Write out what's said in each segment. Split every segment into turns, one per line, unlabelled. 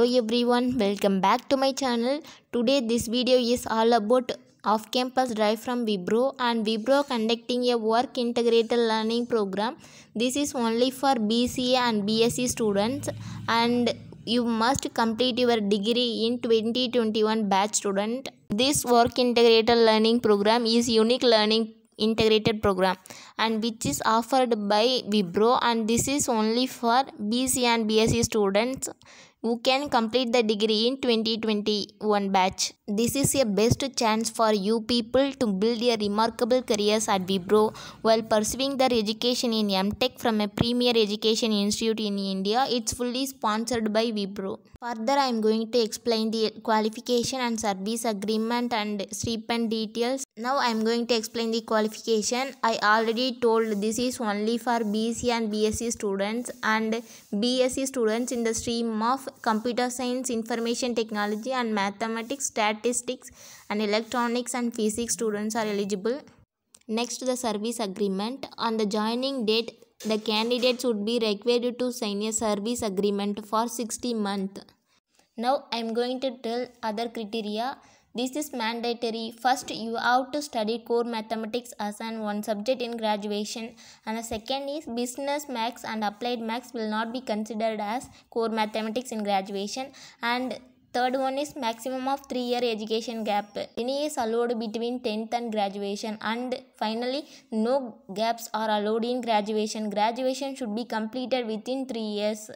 hello everyone welcome back to my channel today this video is all about off campus drive from vibro and vibro conducting a work integrated learning program this is only for bca and bsc students and you must complete your degree in 2021 batch student this work integrated learning program is unique learning integrated program and which is offered by Vibro and this is only for BC and BSc students who can complete the degree in 2021 batch. This is a best chance for you people to build a remarkable careers at Vibro while pursuing their education in MTech from a premier education institute in India. It's fully sponsored by Vibro. Further, I am going to explain the qualification and service agreement and stipend details now i am going to explain the qualification i already told this is only for bc and bsc students and bsc students in the stream of computer science information technology and mathematics statistics and electronics and physics students are eligible next the service agreement on the joining date the candidates would be required to sign a service agreement for 60 months now i am going to tell other criteria this is mandatory. First, you have to study core mathematics as an one subject in graduation. And the second is business max and applied max will not be considered as core mathematics in graduation. And third one is maximum of 3 year education gap any is allowed between 10th and graduation and finally no gaps are allowed in graduation graduation should be completed within 3 years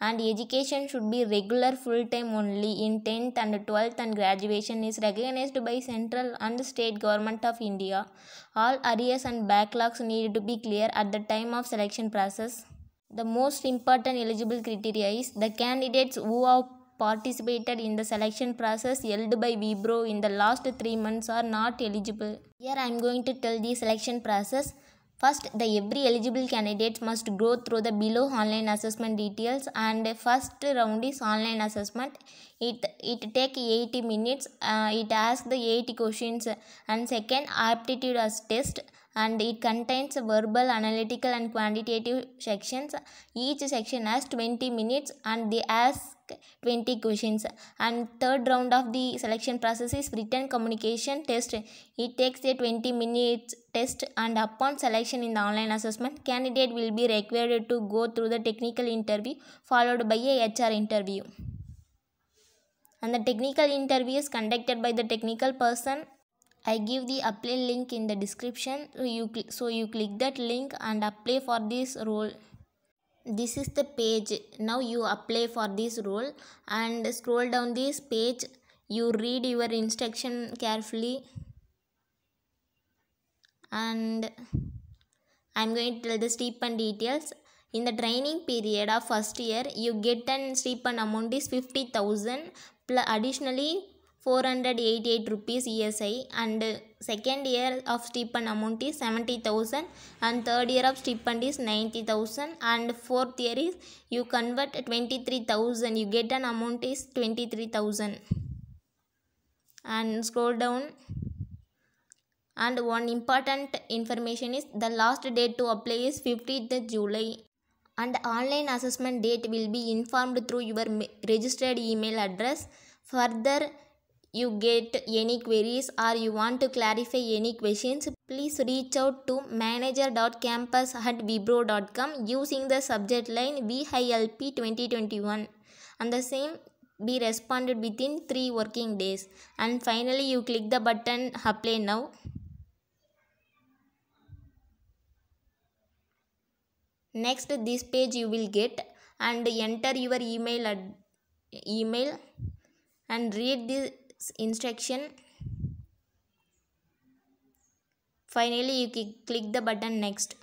and education should be regular full time only in 10th and 12th and graduation is recognized by central and state government of India. All arrears and backlogs need to be clear at the time of selection process. The most important eligible criteria is the candidates who have participated in the selection process held by Vibro in the last 3 months are not eligible. Here I am going to tell the selection process. First, the every eligible candidate must go through the below online assessment details and first round is online assessment. It it take 80 minutes. Uh, it asks the 80 questions and second aptitude test and it contains verbal, analytical and quantitative sections. Each section has 20 minutes and they ask 20 questions. And third round of the selection process is written communication test. It takes a 20 minutes test and upon selection in the online assessment, candidate will be required to go through the technical interview followed by a HR interview and the technical interview is conducted by the technical person I give the apply link in the description. You so you click that link and apply for this role. This is the page. Now you apply for this role and scroll down this page. You read your instruction carefully and I'm going to tell the stipend details. In the training period of first year, you get an stipend amount is 50,000. Additionally, 488 rupees ESI and second year of stipend amount is 70,000 and third year of stipend is 90,000 and fourth year is you convert 23,000 you get an amount is 23,000 and scroll down and one important information is the last date to apply is 15th July and online assessment date will be informed through your registered email address further you get any queries or you want to clarify any questions, please reach out to manager.campus at vibro.com using the subject line LP 2021. And the same be responded within 3 working days. And finally, you click the button apply now. Next, this page you will get and enter your email email and read this instruction finally you click the button next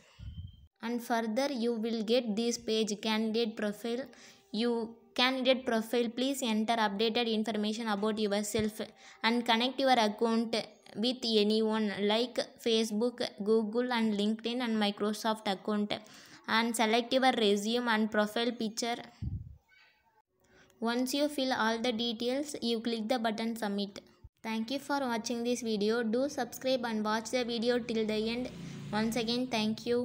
and further you will get this page candidate profile you candidate profile please enter updated information about yourself and connect your account with anyone like facebook google and linkedin and microsoft account and select your resume and profile picture once you fill all the details, you click the button submit. Thank you for watching this video. Do subscribe and watch the video till the end. Once again, thank you.